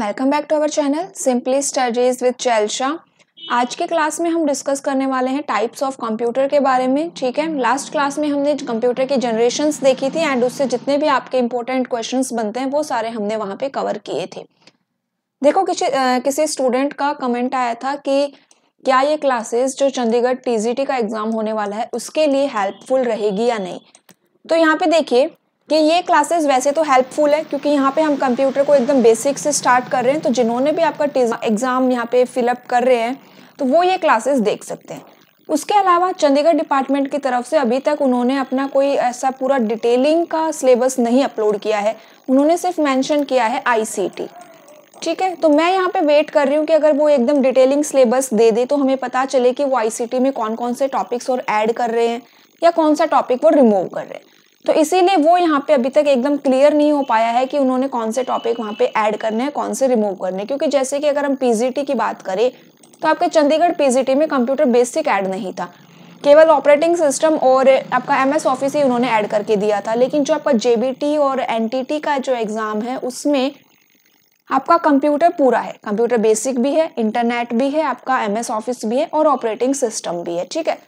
welcome back to our channel simply studies with चैलशा आज के क्लास में हम डिस्कस करने वाले हैं टाइप्स ऑफ कंप्यूटर के बारे में ठीक है लास्ट क्लास में हमने कंप्यूटर की जनरेशंस देखी थी एंड उससे जितने भी आपके इंपॉर्टेंट क्वेश्चंस बनते हैं वो सारे हमने वहाँ पे कवर किए थे देखो किसी आ, किसी स्टूडेंट का कमेंट आया था कि क्या ये क्लासेस जो चंडीगढ़ टी का एग्ज़ाम होने वाला है उसके लिए हेल्पफुल रहेगी या नहीं तो यहाँ पे देखिए कि ये क्लासेस वैसे तो हेल्पफुल है क्योंकि यहाँ पे हम कंप्यूटर को एकदम बेसिक से स्टार्ट कर रहे हैं तो जिन्होंने भी आपका एग्ज़ाम यहाँ पे फिलअप कर रहे हैं तो वो ये क्लासेस देख सकते हैं उसके अलावा चंडीगढ़ डिपार्टमेंट की तरफ से अभी तक उन्होंने अपना कोई ऐसा पूरा डिटेलिंग का सिलेबस नहीं अपलोड किया है उन्होंने सिर्फ मैंशन किया है आई ठीक है तो मैं यहाँ पे वेट कर रही हूँ कि अगर वो एकदम डिटेलिंग सिलेबस दे दे तो हमें पता चले कि वो आईसीटी में कौन कौन से टॉपिक्स और ऐड कर रहे हैं या कौन सा टॉपिक वो रिमूव कर रहे हैं तो इसीलिए वो यहाँ पे अभी तक एकदम क्लियर नहीं हो पाया है कि उन्होंने कौन से टॉपिक वहाँ पे ऐड करने हैं कौन से रिमूव करने हैं क्योंकि जैसे कि अगर हम पीजीटी की बात करें तो आपके चंडीगढ़ पीजीटी में कंप्यूटर बेसिक ऐड नहीं था केवल ऑपरेटिंग सिस्टम और आपका एम एस ऑफिस ही उन्होंने ऐड करके दिया था लेकिन जो आपका जे और एन का जो एग्ज़ाम है उसमें आपका कंप्यूटर पूरा है कंप्यूटर बेसिक भी है इंटरनेट भी है आपका एम ऑफिस भी है और ऑपरेटिंग सिस्टम भी है ठीक है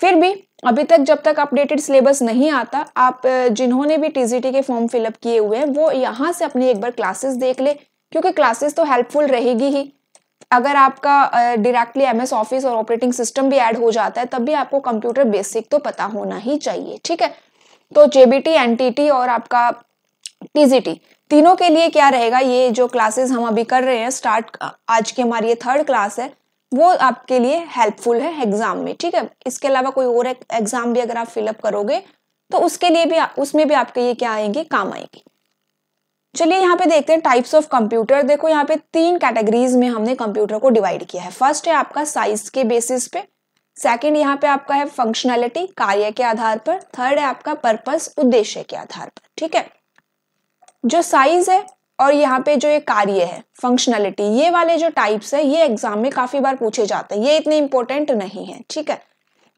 फिर भी अभी तक जब तक अपडेटेड सिलेबस नहीं आता आप जिन्होंने भी टीजीटी के फॉर्म फिलअप किए हुए हैं वो यहाँ से अपनी एक बार क्लासेस देख ले क्योंकि क्लासेस तो हेल्पफुल रहेगी ही अगर आपका डायरेक्टली एमएस ऑफिस और ऑपरेटिंग सिस्टम भी ऐड हो जाता है तब भी आपको कंप्यूटर बेसिक तो पता होना ही चाहिए ठीक है तो जेबीटी एनटीटी और आपका टीजीटी तीनों के लिए क्या रहेगा ये जो क्लासेस हम अभी कर रहे हैं स्टार्ट आज की हमारी ये थर्ड क्लास है वो आपके लिए हेल्पफुल है एग्जाम में ठीक है इसके अलावा कोई और एग्जाम भी अगर आप फिलअप करोगे तो उसके लिए भी उसमें भी आपके ये क्या आएंगे काम आएंगे चलिए यहाँ पे देखते हैं टाइप्स ऑफ कंप्यूटर देखो यहाँ पे तीन कैटेगरीज में हमने कंप्यूटर को डिवाइड किया है फर्स्ट है आपका साइज के बेसिस पे सेकंड यहाँ पे आपका है फंक्शनैलिटी कार्य के आधार पर थर्ड है आपका पर्पस उद्देश्य के आधार पर ठीक है जो साइज है और यहाँ पे जो ये कार्य है फंक्शनलिटी ये वाले जो टाइप्स है ये एग्जाम में काफी बार पूछे जाते हैं ये इतने इंपॉर्टेंट नहीं है ठीक है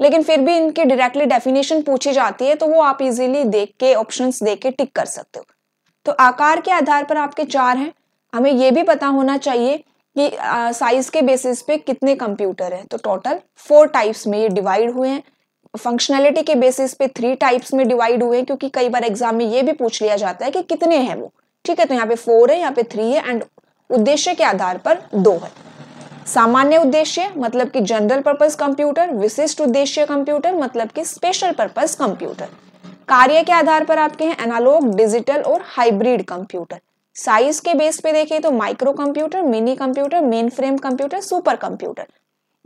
लेकिन फिर भी इनके डायरेक्टली डेफिनेशन पूछी जाती है तो वो आप इजीली देख के ऑप्शन देख के टिक कर सकते हो तो आकार के आधार पर आपके चार हैं हमें ये भी पता होना चाहिए कि साइज के बेसिस पे कितने कंप्यूटर हैं तो टोटल फोर टाइप्स में ये डिवाइड हुए हैं फंक्शनैलिटी के बेसिस पे थ्री टाइप्स में डिवाइड हुए हैं क्योंकि कई बार एग्जाम में ये भी पूछ लिया जाता है कि कितने हैं वो ठीक है तो यहाँ पे फोर है यहाँ पे थ्री है एंड उद्देश्य के आधार पर दो है सामान्य उद्देश्य मतलब कि जनरल पर्पज कंप्यूटर विशिष्ट उद्देश्य कंप्यूटर मतलब कि स्पेशल पर्पज कंप्यूटर कार्य के आधार पर आपके हैं एनालॉग डिजिटल और हाइब्रिड कंप्यूटर साइज के बेस पे देखिए तो micro computer mini computer mainframe computer super computer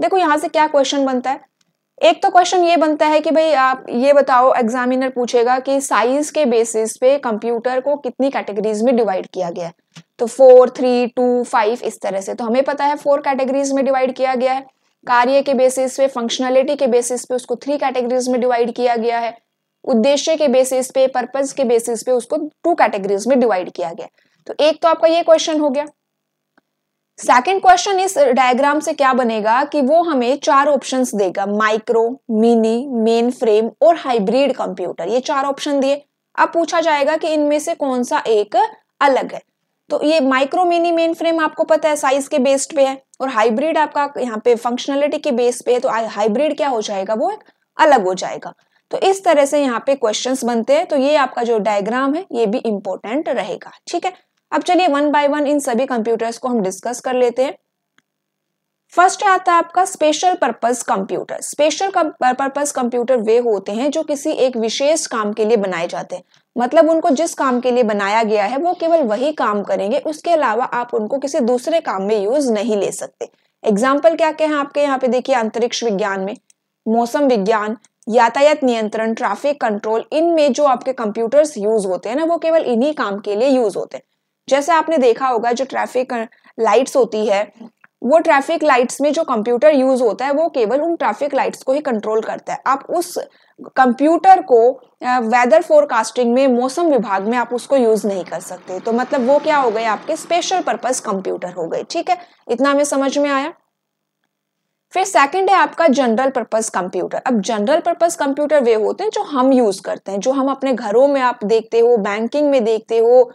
देखो यहाँ से क्या क्वेश्चन बनता है एक तो क्वेश्चन ये बनता है कि भाई आप ये बताओ एग्जामिनर पूछेगा कि साइज के बेसिस पे कंप्यूटर को कितनी कैटेगरीज में डिवाइड किया गया है तो फोर थ्री टू फाइव इस तरह से तो हमें पता है फोर कैटेगरीज में डिवाइड किया गया है कार्य के बेसिस पे फंक्शनैलिटी के बेसिस पे उसको थ्री कैटेगरीज में डिवाइड किया गया है उद्देश्य के बेसिस पे पर्पज के बेसिस पे उसको टू कैटेगरीज में डिवाइड किया गया तो एक तो आपका ये क्वेश्चन हो गया सेकेंड क्वेश्चन इस डायग्राम से क्या बनेगा कि वो हमें चार ऑप्शंस देगा माइक्रो मिनी मेन फ्रेम और हाइब्रिड कंप्यूटर ये चार ऑप्शन दिए अब पूछा जाएगा कि इनमें से कौन सा एक अलग है तो ये माइक्रो मिनी मेन फ्रेम आपको पता है साइज के बेस्ड पे है और हाइब्रिड आपका यहाँ पे फंक्शनलिटी के बेस पे है तो हाइब्रिड क्या हो जाएगा वो अलग हो जाएगा तो इस तरह से यहाँ पे क्वेश्चंस बनते हैं तो ये आपका जो डायग्राम है ये भी इंपॉर्टेंट रहेगा ठीक है अब चलिए वन बाय वन इन सभी कंप्यूटर्स को हम डिस्कस कर लेते हैं फर्स्ट आता है आपका special purpose computer special purpose computer वे होते हैं जो किसी एक विशेष काम के लिए बनाए जाते हैं मतलब उनको जिस काम के लिए बनाया गया है वो केवल वही काम करेंगे उसके अलावा आप उनको किसी दूसरे काम में यूज नहीं ले सकते एग्जाम्पल क्या क्या है आपके यहाँ पे देखिए अंतरिक्ष विज्ञान में मौसम विज्ञान यातायात नियंत्रण ट्रैफिक कंट्रोल इनमें जो आपके कंप्यूटर्स यूज होते हैं ना वो केवल इन्हीं काम के लिए यूज होते हैं जैसे आपने देखा होगा जो ट्रैफिक लाइट्स होती है वो ट्रैफिक लाइट्स में जो कंप्यूटर यूज होता है वो केवल उन ट्रैफिक लाइट्स को ही कंट्रोल करता है आप उस कंप्यूटर को वेदर फोरकास्टिंग में मौसम विभाग में आप उसको यूज नहीं कर सकते तो मतलब वो क्या हो गए आपके स्पेशल पर्पस कंप्यूटर हो गए ठीक है इतना हमें समझ में आया फिर सेकंड है आपका जनरल पर्पस कंप्यूटर अब जनरल पर्पस कंप्यूटर वे होते हैं जो हम यूज करते हैं जो हम अपने घरों में आप देखते हो बैंकिंग में देखते हो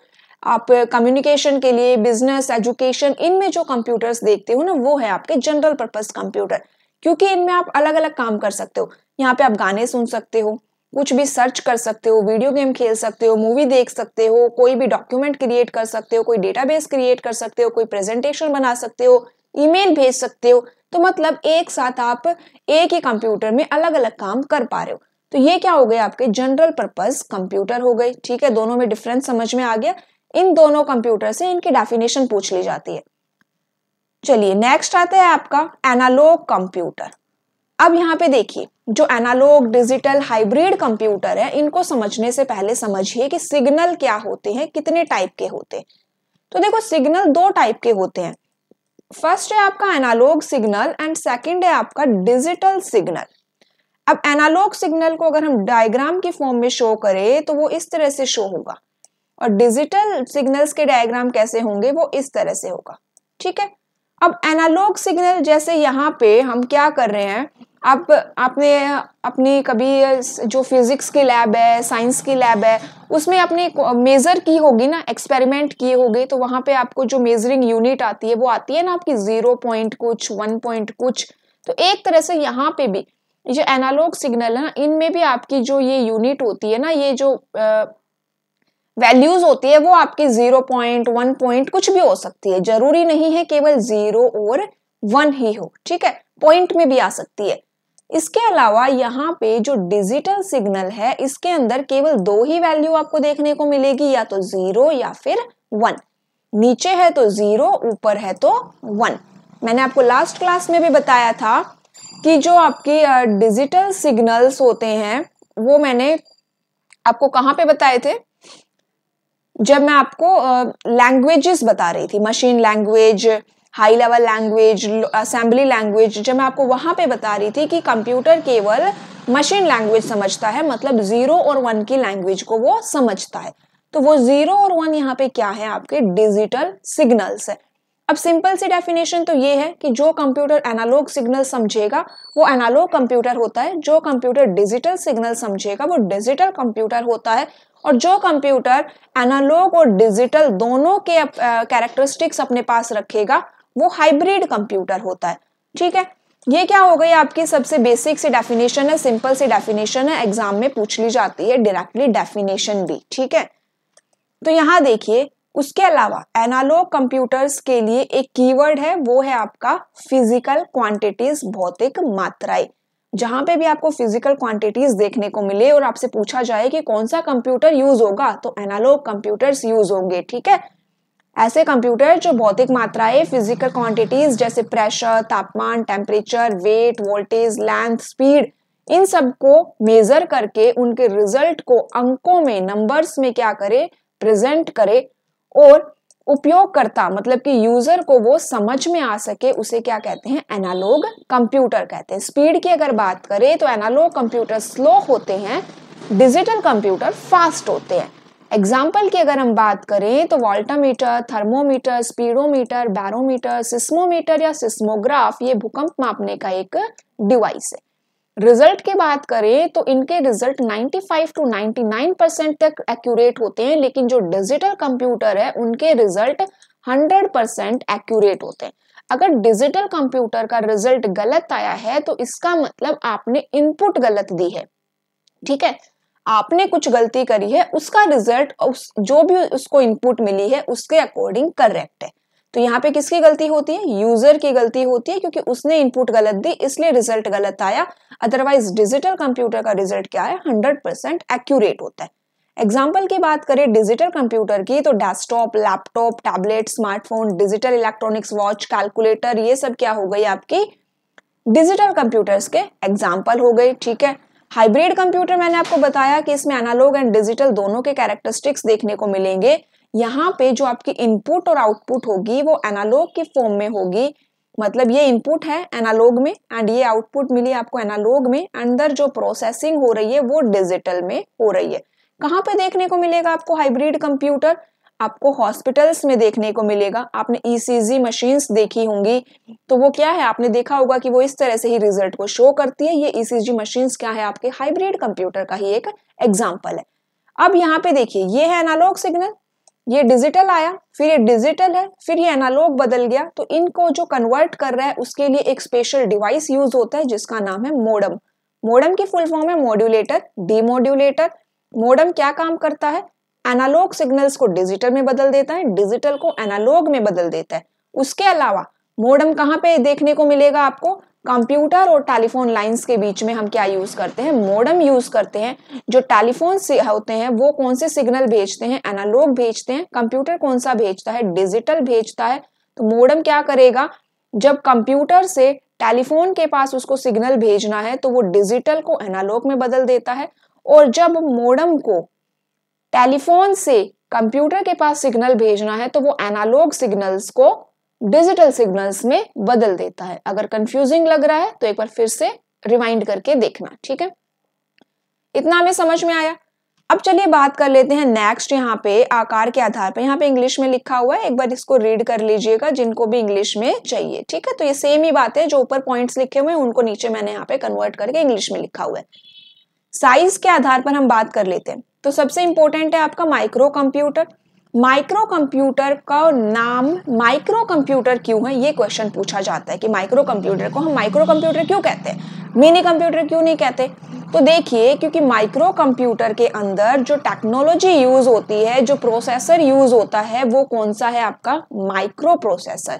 आप कम्युनिकेशन के लिए बिजनेस एजुकेशन इनमें जो कंप्यूटर्स देखते हो ना वो है आपके जनरल पर्पज कंप्यूटर क्योंकि इनमें आप अलग अलग काम कर सकते हो यहाँ पे आप गाने सुन सकते हो कुछ भी सर्च कर सकते हो वीडियो गेम खेल सकते हो मूवी देख सकते हो कोई भी डॉक्यूमेंट क्रिएट कर सकते हो कोई डेटाबेस क्रिएट कर सकते हो कोई प्रेजेंटेशन बना सकते हो ईमेल भेज सकते हो तो मतलब एक साथ आप एक ही कंप्यूटर में अलग अलग काम कर पा रहे हो तो ये क्या हो गए आपके जनरल पर्पज कंप्यूटर हो गए ठीक है दोनों में डिफरेंस समझ में आ गया इन दोनों कंप्यूटर से इनकी डेफिनेशन पूछ ली जाती है चलिए नेक्स्ट आता है आपका एनालॉग कंप्यूटर अब यहाँ पे देखिए जो एनालॉग डिजिटल हाइब्रिड कंप्यूटर है इनको समझने से पहले समझिए कि सिग्नल क्या होते हैं कितने टाइप के होते हैं तो देखो सिग्नल दो टाइप के होते हैं फर्स्ट है आपका एनालॉग सिग्नल एंड सेकंड है आपका डिजिटल सिग्नल अब एनालॉग सिग्नल को अगर हम डायग्राम की फॉर्म में शो करें तो वो इस तरह से शो होगा और डिजिटल सिग्नल्स के डायग्राम कैसे होंगे वो इस तरह से होगा ठीक है अब एनालॉग सिग्नल जैसे यहाँ पे हम क्या कर रहे हैं आप आपने अपनी कभी जो फिजिक्स की लैब है साइंस की लैब है उसमें आपने मेज़र की होगी ना एक्सपेरिमेंट किए होगे तो वहाँ पे आपको जो मेजरिंग यूनिट आती है वो आती है ना आपकी ज़ीरो पॉइंट कुछ वन पॉइंट कुछ तो एक तरह से यहाँ पे भी जो एनालॉग सिग्नल है ना इनमें भी आपकी जो ये यूनिट होती है ना ये जो वैल्यूज होती है वो आपकी जीरो पॉइंट वन पॉइंट कुछ भी हो सकती है जरूरी नहीं है केवल जीरो और वन ही हो ठीक है पॉइंट में भी आ सकती है इसके अलावा यहाँ पे जो डिजिटल सिग्नल है इसके अंदर केवल दो ही वैल्यू आपको देखने को मिलेगी या तो जीरो या फिर वन नीचे है तो जीरो ऊपर है तो वन मैंने आपको लास्ट क्लास में भी बताया था कि जो आपके डिजिटल सिग्नल्स होते हैं वो मैंने आपको कहाँ पे बताए थे जब मैं आपको लैंग्वेजेस uh, बता रही थी machine language high level language assembly language जब मैं आपको वहां पे बता रही थी कि कंप्यूटर केवल मशीन लैंग्वेज समझता है मतलब ज़ीरो और वन की लैंग्वेज को वो समझता है तो वो ज़ीरो और वन यहाँ पे क्या है आपके डिजिटल सिग्नल्स है अब सिंपल सी डेफिनेशन तो ये है कि जो कंप्यूटर एनालॉग सिग्नल समझेगा वो एनालॉग कंप्यूटर होता है जो कंप्यूटर डिजिटल सिग्नल समझेगा वो डिजिटल कंप्यूटर होता है और जो कंप्यूटर एनालॉग और डिजिटल दोनों के कैरेक्टरिस्टिक्स अपने पास रखेगा वो हाइब्रिड कंप्यूटर होता है ठीक है ये क्या हो गई आपकी सबसे बेसिक सी डेफिनेशन है सिंपल सी डेफिनेशन है एग्जाम में पूछ ली जाती है डायरेक्टली डेफिनेशन भी ठीक है तो यहां देखिए उसके अलावा एनालॉग कंप्यूटर्स के लिए एक कीवर्ड है वो है आपका फिजिकल क्वांटिटीज भौतिक मात्राएं जहां पे भी आपको फिजिकल क्वांटिटीज देखने को मिले और आपसे पूछा जाए कि कौन सा कंप्यूटर यूज होगा तो एनालॉग कंप्यूटर्स यूज होंगे ठीक है ऐसे कंप्यूटर जो भौतिक मात्राएं फिजिकल क्वांटिटीज जैसे प्रेशर तापमान temperature weight voltage length speed इन सब को मेजर करके उनके रिजल्ट को अंकों में नंबर्स में क्या करे प्रेजेंट करे और उपयोगकर्ता मतलब कि यूजर को वो समझ में आ सके उसे क्या कहते हैं एनालॉग कंप्यूटर कहते हैं स्पीड की अगर बात करें तो एनालॉग कंप्यूटर स्लो होते हैं डिजिटल कंप्यूटर फास्ट होते हैं एग्जाम्पल की अगर हम बात करें तो voltmeter thermometer speedometer barometer seismometer या सिस्मोग्राफ ये भूकंप मापने का एक डिवाइस है रिजल्ट की बात करें तो इनके रिजल्ट 95 टू 99 परसेंट तक एक्यूरेट होते हैं लेकिन जो डिजिटल कंप्यूटर है उनके रिजल्ट 100 परसेंट एक्यूरेट होते हैं अगर डिजिटल कंप्यूटर का रिजल्ट गलत आया है तो इसका मतलब आपने इनपुट गलत दी है ठीक है आपने कुछ गलती करी है उसका रिजल्ट उस जो भी उसको इनपुट मिली है उसके अकॉर्डिंग करेक्ट है तो यहाँ पे किसकी गलती होती है यूजर की गलती होती है क्योंकि उसने इनपुट गलत दी इसलिए रिजल्ट गलत आया अदरवाइज डिजिटल कंप्यूटर का रिजल्ट क्या है हंड्रेड परसेंट एक्यूरेट होता है एग्जाम्पल की बात करें डिजिटल कंप्यूटर की तो desktop laptop tablet smartphone digital electronics watch calculator ये सब क्या हो गई आपकी डिजिटल कंप्यूटर्स के एग्जाम्पल हो गए ठीक है हाइब्रिड कंप्यूटर मैंने आपको बताया कि इसमें एनालॉग एंड डिजिटल दोनों के कैरेक्टरिस्टिक्स देखने को मिलेंगे यहाँ पे जो आपकी इनपुट और आउटपुट होगी वो एनालॉग के फॉर्म में होगी मतलब ये इनपुट है एनालॉग में एंड ये आउटपुट मिली आपको एनालॉग में अंदर जो प्रोसेसिंग हो रही है वो डिजिटल में हो रही है कहाँ पे देखने को मिलेगा आपको हाइब्रिड कंप्यूटर आपको हॉस्पिटल्स में देखने को मिलेगा आपने ईसीजी e मशीन्स देखी होंगी तो वो क्या है आपने देखा होगा कि वो इस तरह से ही रिजल्ट को शो करती है ये ईसीजी e मशीन्स क्या है आपके हाइब्रिड कंप्यूटर का ही एक एग्जाम्पल है अब यहाँ पे देखिए ये है एनालॉग सिग्नल ये डिजिटल आया फिर ये डिजिटल है फिर ये एनालॉग बदल गया तो इनको जो कन्वर्ट कर रहा है उसके लिए एक स्पेशल डिवाइस यूज होता है जिसका नाम है मोडम मोडम की फुल फॉर्म है डी डीमोड्यूलेटर मोडम क्या काम करता है एनालॉग सिग्नल्स को डिजिटल में बदल देता है डिजिटल को एनालॉग में बदल देता है उसके अलावा मोडम कहाँ पे देखने को मिलेगा आपको कंप्यूटर और टेलीफोन लाइंस के बीच में हम क्या यूज़ करते हैं मोडम यूज़ करते हैं जो टेलीफोन से होते हैं वो कौन से सिग्नल भेजते हैं एनालॉग भेजते हैं कंप्यूटर कौन सा भेजता है डिजिटल भेजता है तो मोडम क्या करेगा जब कंप्यूटर से टेलीफोन के पास उसको सिग्नल भेजना है तो वो डिजिटल को एनालॉग में बदल देता है और जब मोडम को टेलीफोन से कंप्यूटर के पास सिग्नल भेजना है तो वो एनालॉग सिग्नल्स को डिजिटल सिग्नल्स में बदल देता है अगर कंफ्यूजिंग लग रहा है तो एक बार फिर से रिमाइंड करके देखना ठीक है इतना हमें समझ में आया अब चलिए बात कर लेते हैं नेक्स्ट यहाँ पे आकार के आधार पर यहाँ पे इंग्लिश में लिखा हुआ है एक बार इसको रीड कर लीजिएगा जिनको भी इंग्लिश में चाहिए ठीक है तो ये सेम ही बात है जो ऊपर पॉइंट्स लिखे हुए हैं उनको नीचे मैंने यहाँ पे कन्वर्ट करके इंग्लिश में लिखा हुआ है साइज के आधार पर हम बात कर लेते हैं तो सबसे इंपॉर्टेंट है आपका माइक्रो कंप्यूटर माइक्रो कंप्यूटर का नाम माइक्रो कंप्यूटर क्यों है ये क्वेश्चन पूछा जाता है कि माइक्रो कंप्यूटर को हम माइक्रो कंप्यूटर क्यों कहते हैं मिनी कंप्यूटर क्यों नहीं कहते तो देखिए क्योंकि माइक्रो कंप्यूटर के अंदर जो टेक्नोलॉजी यूज होती है जो प्रोसेसर यूज होता है वो कौन सा है आपका माइक्रो प्रोसेसर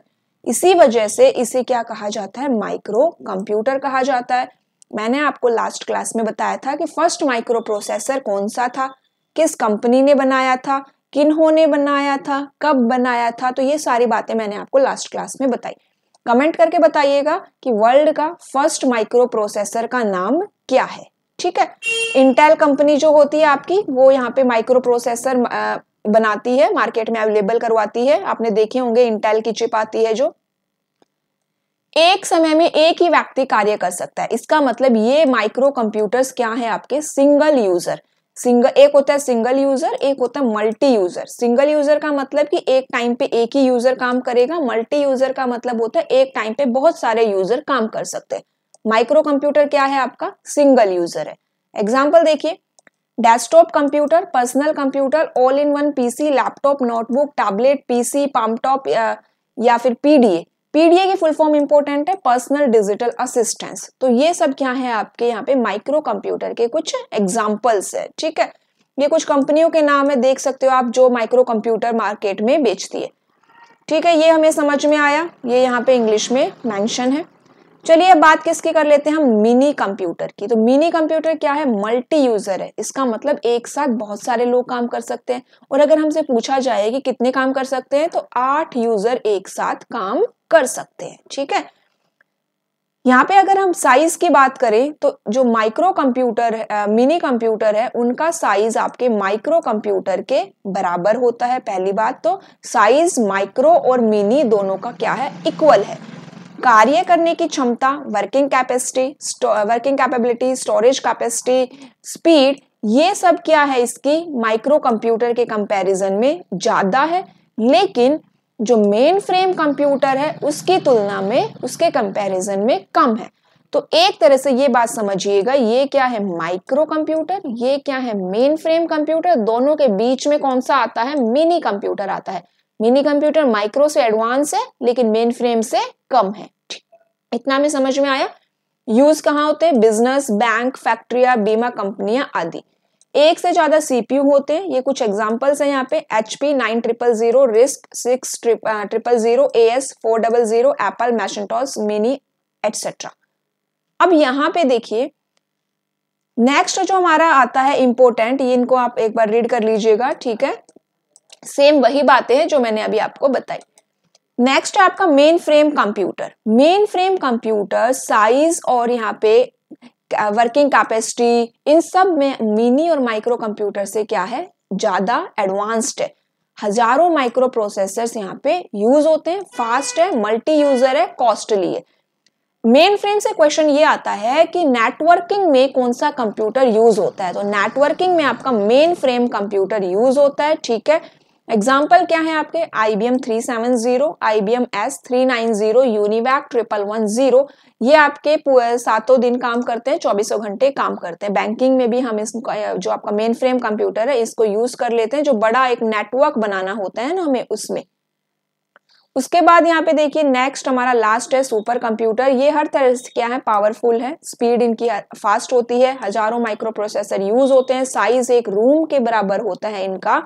इसी वजह से इसे क्या कहा जाता है माइक्रो कंप्यूटर कहा जाता है मैंने आपको लास्ट क्लास में बताया था कि फर्स्ट माइक्रो प्रोसेसर कौन सा था किस कंपनी ने बनाया था किन्होंने बनाया था कब बनाया था तो ये सारी बातें मैंने आपको लास्ट क्लास में बताई कमेंट करके बताइएगा कि वर्ल्ड का फर्स्ट माइक्रो प्रोसेसर का नाम क्या है ठीक है इंटेल कंपनी जो होती है आपकी वो यहाँ पे माइक्रो प्रोसेसर बनाती है मार्केट में अवेलेबल करवाती है आपने देखे होंगे इंटेल की चिप आती है जो एक समय में एक ही व्यक्ति कार्य कर सकता है इसका मतलब ये माइक्रो कंप्यूटर्स क्या है आपके सिंगल यूजर सिंगल एक होता है सिंगल यूजर एक होता है मल्टी यूजर सिंगल यूजर का मतलब कि एक टाइम पे एक ही यूजर काम करेगा मल्टी यूजर का मतलब होता है एक टाइम पे बहुत सारे यूजर काम कर सकते हैं माइक्रो कंप्यूटर क्या है आपका सिंगल यूजर है एग्जाम्पल देखिए desktop computer personal computer all in one PC laptop notebook tablet PC palmtop या फिर पीडीए पीडीए की फुल फॉर्म इंपोर्टेंट है पर्सनल डिजिटल असिस्टेंस तो ये सब क्या है आपके यहाँ पे माइक्रो कंप्यूटर के कुछ एग्जाम्पल्स है ठीक है ये कुछ कंपनियों के नाम है देख सकते हो आप जो माइक्रो कंप्यूटर मार्केट में बेचती है ठीक है ये हमें समझ में आया ये यहाँ पे इंग्लिश में मैंशन है चलिए अब बात किसकी कर लेते हैं हम मिनी कंप्यूटर की तो मिनी कंप्यूटर क्या है मल्टी यूजर है इसका मतलब एक साथ बहुत सारे लोग काम कर सकते हैं और अगर हमसे पूछा जाए कि कितने काम कर सकते हैं तो आठ यूजर एक साथ काम कर सकते हैं ठीक है यहाँ पे अगर हम साइज की बात करें तो जो माइक्रो कंप्यूटर मिनी कंप्यूटर है उनका साइज आपके माइक्रो कंप्यूटर के बराबर होता है पहली बात तो साइज माइक्रो और मिनी दोनों का क्या है इक्वल है कार्य करने की क्षमता working capacity working capability storage capacity speed ये सब क्या है इसकी माइक्रो कंप्यूटर के कंपेरिजन में ज्यादा है लेकिन जो मेन फ्रेम कंप्यूटर है उसकी तुलना में उसके कंपैरिजन में कम है तो एक तरह से ये बात समझिएगा ये क्या है माइक्रो कंप्यूटर ये क्या है मेन फ्रेम कंप्यूटर दोनों के बीच में कौन सा आता है मिनी कंप्यूटर आता है मिनी कंप्यूटर माइक्रो से एडवांस है लेकिन मेन फ्रेम से कम है इतना में समझ में आया यूज कहाँ होते हैं बिजनेस बैंक फैक्ट्रिया बीमा कंपनियां आदि एक से ज्यादा सीपीयू होते हैं ये कुछ एग्जांपल्स हैं यहाँ पे H P nine triple zero RISC six triple zero A S four double zero Apple Macintosh mini etcetera अब यहाँ पे देखिए नेक्स्ट जो हमारा आता है इम्पोर्टेंट ये इनको आप एक बार रीड कर लीजिएगा ठीक है सेम वही बातें हैं जो मैंने अभी आपको बताई नेक्स्ट आपका mainframe computer mainframe computer size और यहाँ पे वर्किंग कैपेसिटी इन सब में मिनी और माइक्रो कंप्यूटर से क्या है ज़्यादा एडवांस्ड है हजारों माइक्रो प्रोसेसर यहाँ पे यूज होते हैं फास्ट है मल्टी यूजर है कॉस्टली है मेन फ्रेम से क्वेश्चन ये आता है कि नेटवर्किंग में कौन सा कंप्यूटर यूज होता है तो नेटवर्किंग में आपका मेन फ्रेम कंप्यूटर यूज होता है ठीक है एग्जाम्पल क्या है आपके I B M three seven zero I B M S three nine zero Univac triple one zero ये आपके सातों दिन काम करते हैं चौबीसों घंटे काम करते हैं बैंकिंग में भी हम इसको जो आपका मेन फ्रेम कंप्यूटर है इसको यूज कर लेते हैं जो बड़ा एक नेटवर्क बनाना होता है ना हमें उसमें उसके बाद यहाँ पे देखिए नेक्स्ट हमारा लास्ट है सुपर कंप्यूटर ये हर तरह से क्या है पावरफुल है स्पीड इनकी फास्ट होती है हजारों माइक्रो प्रोसेसर यूज होते हैं साइज एक रूम के बराबर होता है इनका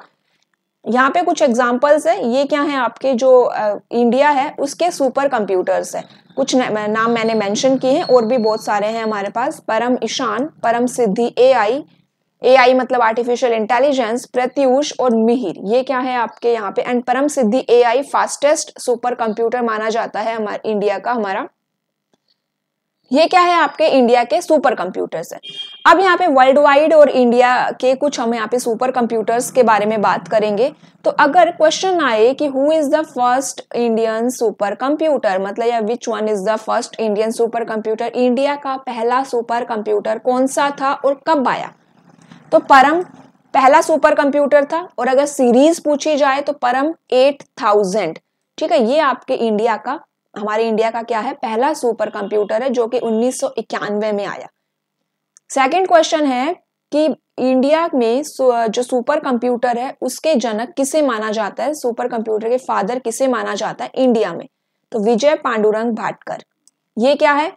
यहाँ पे कुछ एग्जाम्पल्स है ये क्या है आपके जो इंडिया है उसके सुपर कंप्यूटर्स है कुछ न, नाम मैंने मेंशन किए हैं और भी बहुत सारे हैं हमारे पास परम ईशान परम सिद्धि एआई एआई मतलब आर्टिफिशियल इंटेलिजेंस प्रत्यूष और मिहिर ये क्या है आपके यहाँ पे and Param Siddhi AI fastest super computer माना जाता है हमारे इंडिया का हमारा ये क्या है आपके इंडिया के सुपर कंप्यूटर्स है अब यहाँ पे वर्ल्ड वाइड और इंडिया के कुछ हम यहाँ पे सुपर कंप्यूटर्स के बारे में बात करेंगे तो अगर क्वेश्चन आए कि who is the first Indian super computer मतलब या which one is the first Indian super computer India का पहला सुपर कंप्यूटर कौन सा था और कब आया तो परम पहला सुपर कंप्यूटर था और अगर सीरीज पूछी जाए तो परम एट ठीक है ये आपके इंडिया का हमारे इंडिया का क्या है पहला सुपर कंप्यूटर है जो कि उन्नीस में आया सेकेंड क्वेश्चन है कि इंडिया में जो सुपर कंप्यूटर है उसके जनक किसे माना जाता है सुपर कंप्यूटर के फादर किसे माना जाता है इंडिया में तो विजय पांडुरंग भाटकर ये क्या है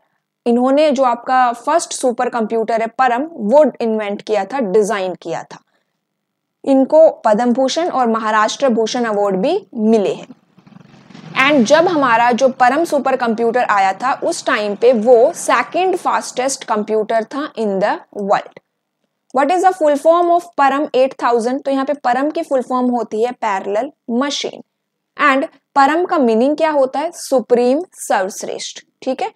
इन्होंने जो आपका फर्स्ट सुपर कंप्यूटर है परम वो इन्वेंट किया था डिजाइन किया था इनको पद्म भूषण और महाराष्ट्र भूषण अवार्ड भी मिले हैं एंड जब हमारा जो परम सुपर कंप्यूटर आया था उस टाइम पे वो सेकेंड फास्टेस्ट कंप्यूटर था in the world what is the full form of Param 8000 तो यहाँ पे परम की फुल फॉर्म होती है पैरेलल मशीन एंड परम का मीनिंग क्या होता है सुप्रीम सर्वश्रेष्ठ ठीक है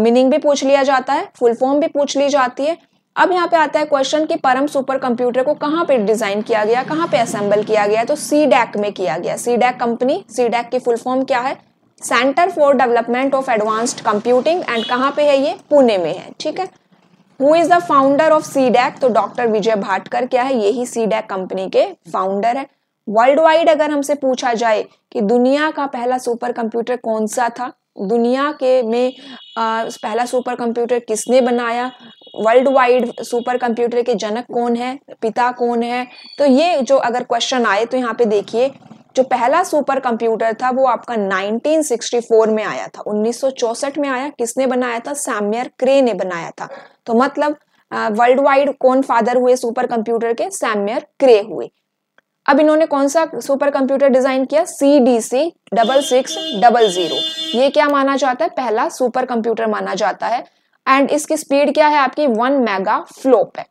मीनिंग भी पूछ लिया जाता है फुल फॉर्म भी पूछ ली जाती है अब यहाँ पे आता है क्वेश्चन कि परम सुपर कंप्यूटर को कहाँ पे डिजाइन किया गया कहाँ पे असेंबल किया गया तो सी डैक में किया गया C DAC company C DAC की फुल फॉर्म क्या है centre for development of advanced computing and कहाँ पे है ये पुणे में है ठीक है who is the founder of C DAC तो डॉक्टर विजय भाटकर क्या है यही सी डैक कंपनी के फाउंडर है वर्ल्ड वाइड अगर हमसे पूछा जाए कि दुनिया का पहला सुपर कंप्यूटर कौन सा था दुनिया के में आ, पहला सुपर कंप्यूटर किसने बनाया वर्ल्ड वाइड सुपर कंप्यूटर के जनक कौन है पिता कौन है तो ये जो अगर क्वेश्चन आए तो यहाँ पे देखिए जो पहला सुपर कंप्यूटर था वो आपका 1964 में आया था 1964 में आया किसने बनाया था सैमियर क्रे ने बनाया था तो मतलब वर्ल्ड वाइड कौन फादर हुए सुपर कंप्यूटर के सैमियर क्रे हुए अब इन्होंने कौन सा सुपर कंप्यूटर डिजाइन किया C D C double six double zero ये क्या माना जाता है पहला सुपर कंप्यूटर माना जाता है एंड इसकी स्पीड क्या है आपकी वन मेगा फ्लोप है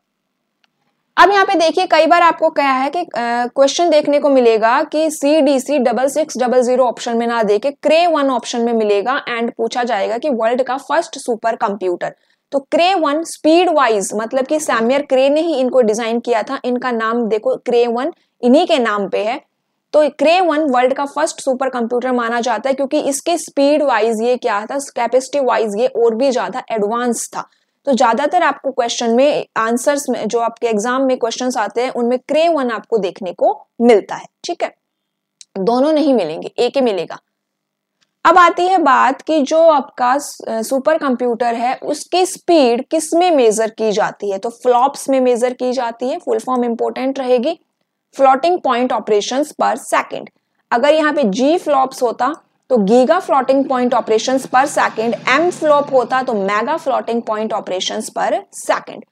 अब यहाँ पे देखिए कई बार आपको क्या है कि क्वेश्चन uh, देखने को मिलेगा कि C D C double six double zero option में ना देके क्रे वन ऑप्शन में मिलेगा एंड पूछा जाएगा कि वर्ल्ड का फर्स्ट सुपर कंप्यूटर तो क्रे वन स्पीड वाइज मतलब कि सैमियर क्रे ने ही इनको डिजाइन किया था इनका नाम देखो क्रे वन इन्हीं के नाम पे है तो क्रे वन वर्ल्ड का फर्स्ट सुपर कंप्यूटर माना जाता है क्योंकि इसके स्पीड वाइज ये क्या था कैपेसिटी वाइज ये और भी ज्यादा एडवांस था तो ज्यादातर आपको क्वेश्चन में आंसर्स में जो आपके एग्जाम में क्वेश्चंस आते हैं उनमें क्रे वन आपको देखने को मिलता है ठीक है दोनों नहीं मिलेंगे एक ही मिलेगा अब आती है बात कि जो आपका सुपर कंप्यूटर है उसकी स्पीड किस में मेजर की जाती है तो फ्लॉप्स में मेजर की जाती है फुल फॉर्म इंपोर्टेंट रहेगी floating point operation per second अगर यहाँ पे जी फ्लॉप्स होता तो giga floating point operation per second M flop होता तो mega floating point operation per second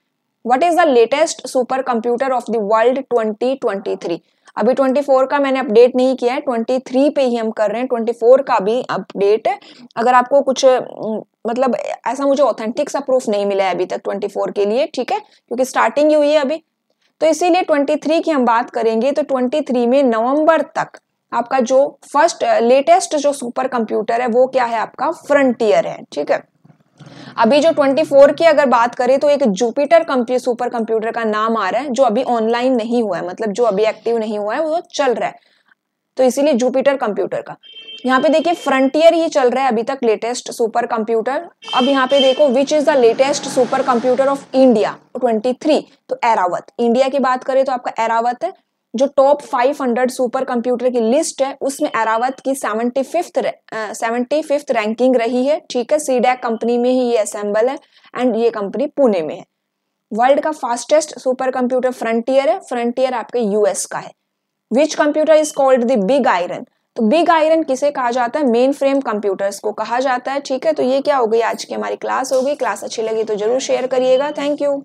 what is the latest super computer of the world 2023 अभी 24 का मैंने अपडेट नहीं किया है 23 पे ही हम कर रहे हैं 24 का भी अपडेट अगर आपको कुछ मतलब ऐसा मुझे ऑथेंटिक सा प्रूफ नहीं मिला है अभी तक 24 के लिए ठीक है क्योंकि स्टार्टिंग ही हुई है अभी तो इसीलिए 23 की हम बात करेंगे तो 23 में नवंबर तक आपका जो फर्स्ट लेटेस्ट uh, जो सुपर कंप्यूटर है वो क्या है आपका फ्रंटियर है ठीक है अभी जो 24 की अगर बात करें तो एक जुपिटर कंप्यू सुपर कंप्यूटर का नाम आ रहा है जो अभी ऑनलाइन नहीं हुआ है मतलब जो अभी एक्टिव नहीं हुआ है वो चल रहा है तो इसीलिए जुपिटर कंप्यूटर का यहाँ पे देखिए फ्रंटियर ही चल रहा है अभी तक लेटेस्ट सुपर कंप्यूटर अब यहाँ पे देखो which is the latest super computer of India 23 तो एरावत इंडिया की बात करें तो आपका एरावत है जो टॉप 500 सुपर कंप्यूटर की लिस्ट है उसमें एरावत की seventy fifth seventy fifth ranking रही है ठीक है सीडेक कंपनी में ही ये असेंबल है एंड ये कंपनी पुणे में है वर्ल्ड का फास्टेस्ट सुपर कंप्यूटर फ्रंटियर है फ्रंटियर आपके यूएस का है which computer is called the big iron तो बिग आयरन किसे कहा जाता है मेन फ्रेम कंप्यूटर्स को कहा जाता है ठीक है तो ये क्या हो गई आज की हमारी क्लास होगी क्लास अच्छी लगी तो जरूर शेयर करिएगा थैंक यू